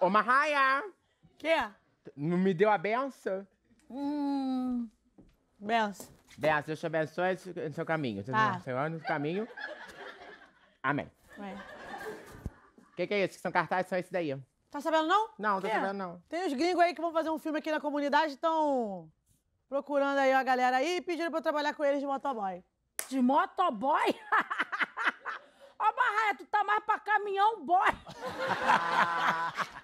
Ô, Marraia! Quê? Não me deu a benção? Hum. Benção. Benção, Deus te abençoe no é seu caminho. Tá. Senhor, no caminho. Amém. O que, que é isso? Que são cartazes? São esses daí? Tá sabendo não? Não, tô sabendo não. Tem os gringos aí que vão fazer um filme aqui na comunidade, estão procurando aí a galera aí e pediram pra eu trabalhar com eles de motoboy. De motoboy? Ó, Marraia, tu tá mais pra caminhão boy.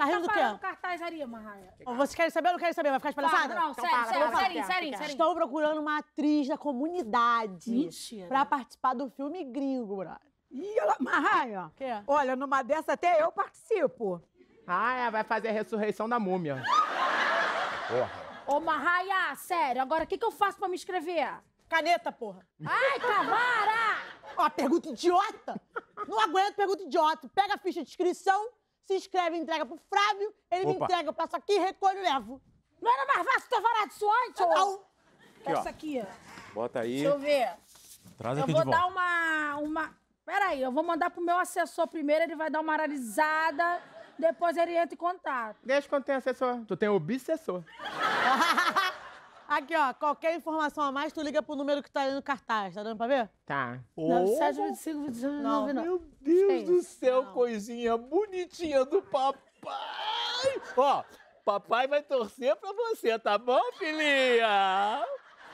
tá rindo do tá quê? cartazaria, Marraia. Vocês querem saber ou não querem saber? Vai ficar espalhada? Não, então, sério, sério, sério, sério, sério. Estou procurando uma atriz da comunidade. Mentira. Pra participar do filme Gringo, brother. Ih, ela... Marraia. Quê? Olha, numa dessa até eu participo. Ah, vai fazer a ressurreição da múmia. Porra. Ô, Marraia, sério, agora o que, que eu faço pra me inscrever? Caneta, porra. Ai, cavara! Ó, pergunta idiota! Não aguento pergunta idiota. Pega a ficha de inscrição, se inscreve, entrega pro Flávio, ele Opa. me entrega, eu passo aqui, recolho e levo. Não era mais fácil ter falado isso antes? Não. não. Aqui, Essa aqui, ó. Bota aí. Deixa eu ver. Traz eu aqui vou de dar volta. uma, uma. Peraí, eu vou mandar pro meu assessor primeiro, ele vai dar uma analisada, depois ele entra em contato. Deixa quando tem assessor. Tu tem obsessor. É, Aqui, ó, qualquer informação a mais, tu liga pro número que tá ali no cartaz, tá dando pra ver? Tá. Não, 725, 29, não. não. Meu Deus do céu, não. coisinha bonitinha do papai! ó, papai vai torcer pra você, tá bom, filhinha?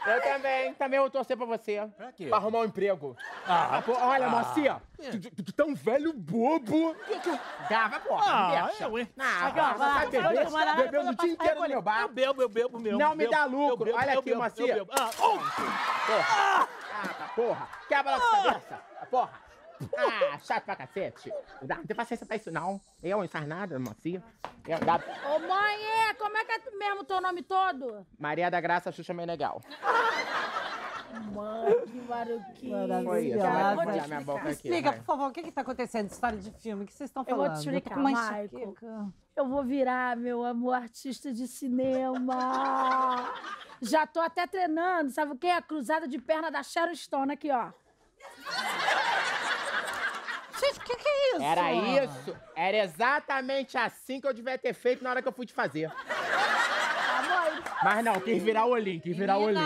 Eu também, também eu torcer pra você. Pra quê? Pra arrumar um emprego. Ah, ah pô, olha, ah. Marcia, tu, tu, tu tá um velho bobo. Dá, vai, porra, ah, me deixa. Ué. Não, agora, ah, vai beber, no o dia inteiro no meu bar. Eu bebo, eu bebo mesmo. Não me dá lucro. Olha aqui, Marcia. Ah, ah oh! porra. Ah, porra. Quebra logo essa cabeça. Porra. Ah, chato pra cacete. Não tem paciência pra isso, não. Eu, não nada, Marcia da... Ô mãe, é, como é que é mesmo o teu nome todo? Maria da Graça Xuxa Menegal. Mãe, que maruquinha. Foi isso, vai minha boca aqui. Explica, vai. por favor, o que que tá acontecendo? História de filme, o que vocês estão falando? Eu vou te explicar, Michael. Eu vou virar, meu amor, artista de cinema. Já tô até treinando, sabe o quê? A cruzada de perna da Sharon Stone aqui, ó. Gente, o que, que é isso? Era isso. Era exatamente assim que eu devia ter feito na hora que eu fui te fazer. Mas não, quis virar o olhinho, quis virar o olhinho.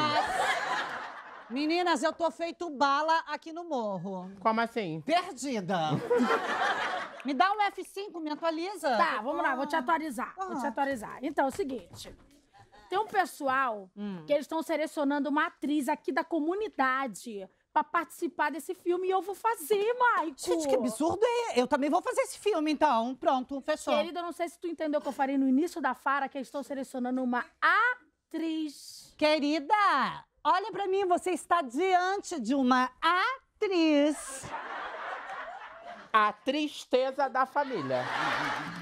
Meninas, eu tô feito bala aqui no morro. Como assim? Perdida. Me dá um F5, me atualiza. Tá, vamos lá, vou te atualizar. Vou te ah. atualizar. Então, é o seguinte. Tem um pessoal hum. que eles estão selecionando uma atriz aqui da comunidade para participar desse filme e eu vou fazer, Maico. Gente, que absurdo é? Eu também vou fazer esse filme, então. Pronto, fechou. Querida, eu não sei se tu entendeu o que eu falei no início da Fara, que eu estou selecionando uma atriz. Querida, olha para mim, você está diante de uma atriz. A tristeza da família.